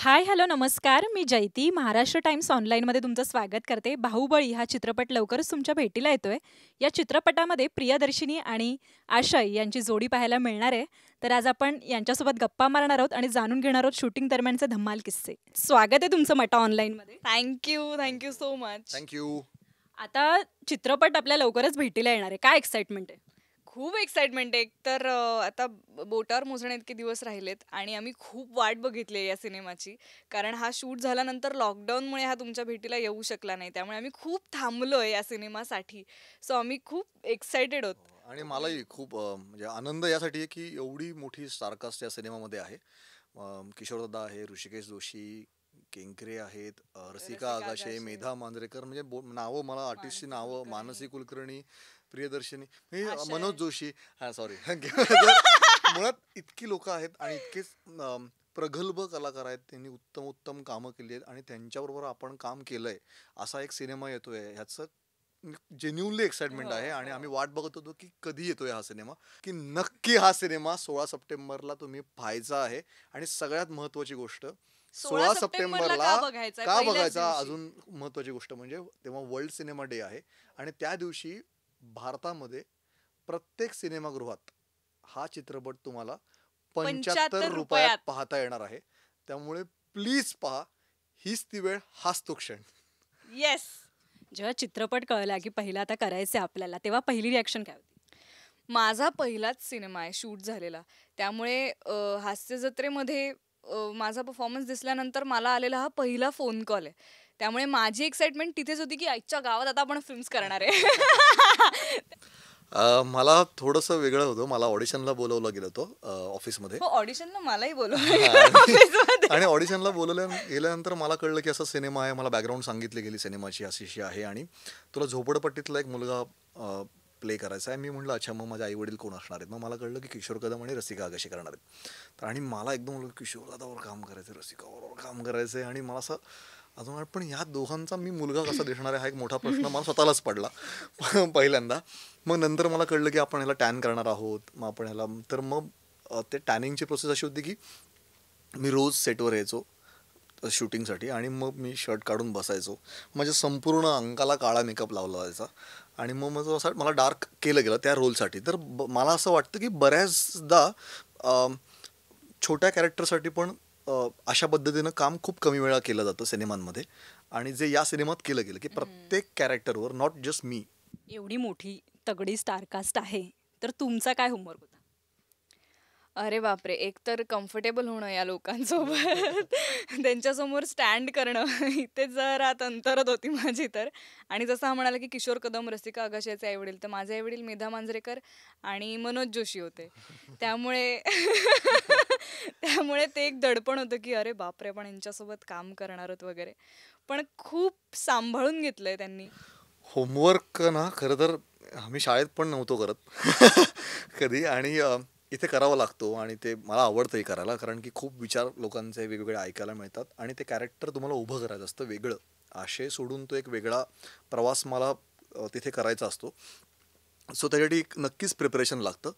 Hi hello नमस्कार मी जयती Maharashtra times ऑनलाईनमध्ये तुमचं स्वागत करते बाहुबळी हा चित्रपट लवकरच तुमच्या भेटीला येतोय या चित्रपटामध्ये प्रियदर्शिनी आणि आशय यांची जोडी पाहायला मिळणार आहे तर आज आपण यांच्यासोबत गप्पा मारणार आहोत आणि जाणून घेणार आहोत शूटिंग दरम्यानचे धम्माल किस्से स्वागत आहे तुमचं मटा ऑनलाईनमध्ये thank you thank you so much thank you आता चित्रपट आपल्या लवकरच भेटीला येणार आहे काय एक्साइटमेंट आहे खूप एक्साइटमेंट आहे तर आता बोटावर मोजणे इतके दिवस राहिलेत आणि आम्ही खूप वाट बघितली या सिनेमाची कारण हा शूट झाल्यानंतर लॉकडाऊनमुळे हा तुमच्या भेटीला येऊ शकला नाही त्यामुळे आम्ही खूप थांबलो आहे या सिनेमासाठी सो आम्ही खूप एक्साइटेड होत हो, आणि मलाही खूप म्हणजे आनंद यासाठी आहे की एवढी मोठी स्टारकास्ट या सिनेमामध्ये आहे किशोर दादा आहे ऋषिकेश जोशी केंकरे आहेत रसिका आगाशे मेधा मांजरेकर म्हणजे नावं मला आर्टिस्टची नावं मानसी कुलकर्णी प्रियदर्शनी हे मनोज जोशी हा सॉरी मुळात इतकी लोक आहेत आणि इतके प्रगल्भ कलाकार आहेत त्यांनी उत्तम उत्तम कामं केली आहेत आणि त्यांच्याबरोबर आपण काम केलंय असा एक सिनेमा येतोय ह्याचं जेन्युनली एक्साइटमेंट हो, आहे आणि हो. आम्ही वाट बघत होतो की कधी येतोय हा सिनेमा की नक्की हा सिनेमा सोळा सप्टेंबरला तुम्ही पाहायचा आहे आणि सगळ्यात महत्वाची गोष्ट सोळा सप्टेंबरला का बघायचा अजून महत्वाची गोष्ट म्हणजे तेव्हा वर्ल्ड सिनेमा डे आहे आणि त्या दिवशी भारतामध्ये प्रत्येक सिनेमागृहात हा चित्रपट तुम्हाला पंच्याहत्तर रुपयात पाहता येणार आहे त्यामुळे प्लीज पहा हीच ती वेळ हाच तो क्षण येस जेव्हा चित्रपट कळला की पहिला आता करायचं आपल्याला तेव्हा पहिली रिॲक्शन काय होती माझा पहिलाच सिनेमा आहे शूट झालेला त्यामुळे हास्य जत्रेमध्ये माझा परफॉर्मन्स दिसल्यानंतर मला आलेला हा पहिला फोन कॉल आहे त्यामुळे माझी एक्साइटमेंट तिथेच होती की आईच्या गावात आता आपण फिल्म्स करणार आहे मला थोडंसं वेगळं होतं मला ऑडिशनला बोलवलं गेलं होतं ऑफिसमध्ये ऑडिशनला हो, मलाही बोलवलं आणि ऑडिशनला बोलवल्या गेल्यानंतर मला कळलं की असा सिनेमा आहे मला बॅकग्राऊंड सांगितली गेली सिनेमाची अशीशी आहे आणि तुला झोपडपट्टीतला एक मुलगा प्ले करायचा आहे मी म्हटलं अच्छा मग माझे आई वडील कोण असणार आहेत मग मला कळलं की किशोर कदम आणि रसिका कशी करणार आहेत तर आणि मला एकदम किशोर दादावर काम करायचं रसिकावर काम करायचं आहे आणि मला असं अजून पण या दोघांचा मी मुलगा कसा दिसणार आहे हा एक मोठा प्रश्न मला स्वतःलाच पडला पहिल्यांदा मग नंतर मला कळलं की आपण ह्याला टॅन करणार आहोत मग आपण ह्याला तर मग ते टॅनिंगची प्रोसेस अशी होती की मी रोज सेटवर यायचो शूटिंगसाठी आणि मग मी शर्ट काढून बसायचो माझ्या संपूर्ण अंकाला काळा मेकअप लावला जायचा आणि मग माझं असं मला डार्क केलं गेलं त्या रोलसाठी तर मला असं वाटतं की बऱ्याचदा छोट्या कॅरेक्टरसाठी पण अशा पद्धतीनं काम खूप कमी वेळा केलं जातं सिनेमांमध्ये आणि जे या सिनेमात केलं गेलं की प्रत्येक कॅरेक्टरवर नॉट जस्ट मी एवढी मोठी तगडी स्टारकास्ट आहे तर तुमचा काय होमवर्क होता अरे बापरे एक तर कम्फर्टेबल होणं या लोकांसोबत त्यांच्यासमोर स्टँड करणं इथे आत अंतरत होती माझी तर आणि जसं हा म्हणाला की किशोर कदम रसिका आई वडील तर माझे आईवडील मेधा मांजरेकर आणि मनोज जोशी होते त्यामुळे त्यामुळे ते एक दडपण होतं की अरे बापरे पण यांच्यासोबत काम करणार वगैरे पण खूप सांभाळून घेतलंय त्यांनी होमवर्क ना खरं तर आम्ही शाळेत पण नव्हतो करत कधी आणि इथे करावा लागतो आणि ते मला आवडतंही करायला कारण की खूप विचार लोकांचे वेगवेगळे ऐकायला मिळतात आणि ते कॅरेक्टर तुम्हाला उभं करायचं असतं वेगळं आशय सोडून तो एक वेगळा प्रवास मला तिथे करायचा असतो सो त्याच्यासाठी एक नक्कीच प्रिपरेशन लागतं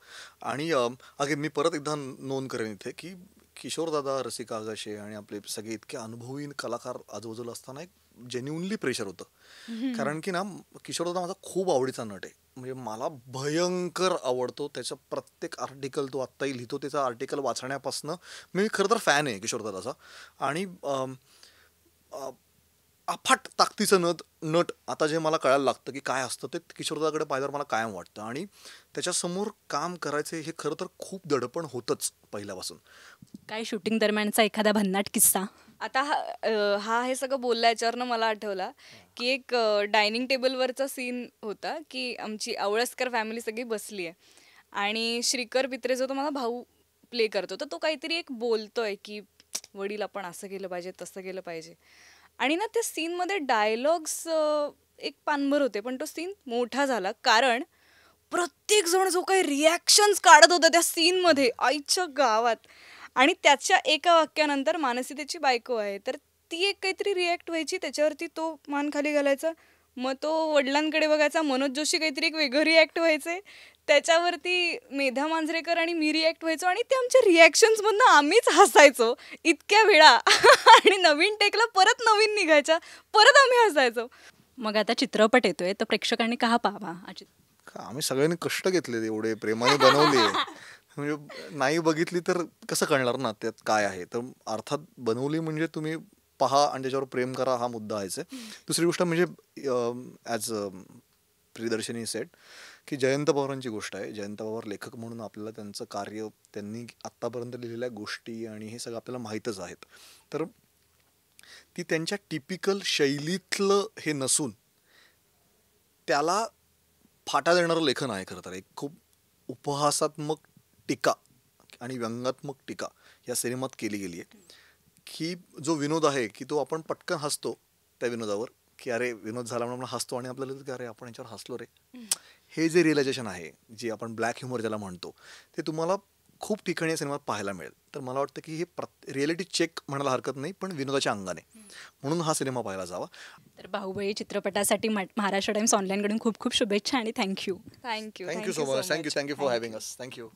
आणि अगे मी परत एकदा नोंद करेन इथे की किशोरदादा रसिका आगाशे आणि आपले सगळे इतके अनुभवी कलाकार आजूबाजूला असताना एक जेन्युनली प्रेशर होतं कारण की ना किशोरदादा माझा खूप आवडीचा नट आहे म्हणजे मला भयंकर आवडतो त्याचा प्रत्येक आर्टिकल तो आत्ताही लिहितो त्याचा आर्टिकल वाचण्यापासनं मी खरं तर फॅन आहे किशोरदादाचा आणि अफाट ताकदीचं नट नट आता जे मला कळायला लागतं की काय असतं ते किशोरदाकडे पाहिल्यावर मला कायम वाटतं आणि त्याच्यासमोर काम करायचे हे खरं तर खूप दडपण होतंच पहिल्यापासून काय शूटिंग दरम्यानचा एखादा भन्नाट किस्सा आता हा हा हे सगळं बोलल्या याच्यावरनं मला आठवला की एक डायनिंग टेबलवरचा सीन होता की आमची आवळसकर फॅमिली सगळी बसली आहे आणि श्रीकर पित्रे जो तो माझा भाऊ प्ले करतो तर तो काहीतरी एक बोलतोय की वडील आपण असं केलं पाहिजे तसं केलं पाहिजे आणि ना त्या सीनमध्ये डायलॉग्स एक पानभर होते पण तो सीन मोठा झाला कारण प्रत्येक जण जो काही रिॲक्शन्स काढत होता त्या सीनमध्ये आईच्या गावात आणि त्याच्या एका वाक्यानंतर मानसी त्याची बायको आहे तर ती एक काहीतरी रिॲक्ट व्हायची त्याच्यावरती तो मान खाली घालायचा मग तो वडिलांकडे बघायचा मनोज जोशी काहीतरी एक वेगळं रिॲक्ट व्हायचे त्याच्यावरती मेधा मांजरेकर आणि मी रिॲक्ट व्हायचो आणि ते आमच्या रिॲक्शन्समधनं आम्हीच हसायचो इतक्या वेळा आणि नवीन टेकला परत नवीन निघायच्या परत आम्ही हसायचो मग आता चित्रपट येतोय तर प्रेक्षकांनी का पाहावा आम्ही सगळ्यांनी कष्ट घेतले एवढे प्रेमाने बनवले म्हणजे नाही बघितली तर कसं कळणार ना त्यात काय आहे तर अर्थात बनवली म्हणजे तुम्ही पहा आणि त्याच्यावर प्रेम करा हा मुद्दा आहेच दुसरी गोष्ट म्हणजे ॲज प्रियदर्शनी सेट की जयंत पवारांची गोष्ट आहे जयंत पवार लेखक म्हणून आपल्याला त्यांचं कार्य त्यांनी आत्तापर्यंत लिहिलेल्या गोष्टी आणि हे सगळं आपल्याला माहीतच आहेत तर ती त्यांच्या टिपिकल शैलीतलं हे नसून त्याला फाटा देणारं लेखन आहे खरं तर एक खूप उपहासात्मक टीका आणि व्यंगात्मक टीका या सिनेमात केली गेली आहे की जो विनोद आहे की तो आपण पटकन हसतो त्या विनोदावर की अरे विनोद झाला म्हणून हसतो आणि आपल्याला की अरे आपण याच्यावर हसलो रे हे जे रिअलायझेशन आहे जे आपण ब्लॅक ह्युमर ज्याला म्हणतो ते तुम्हाला खूप ठिकाणी या सिनेमात पाहायला मिळेल तर मला वाटतं की हे प्रत चेक म्हणायला हरकत नाही पण विनोदाच्या अंगाने म्हणून हा सिनेमा पाहायला जावा तर बाहुबळी चित्रपटासाठी महाराष्ट्र टाइम्स ऑनलाईनकडून खूप खूप शुभेच्छा आणि thank you thank you thank you so much thank you thank you for having us thank you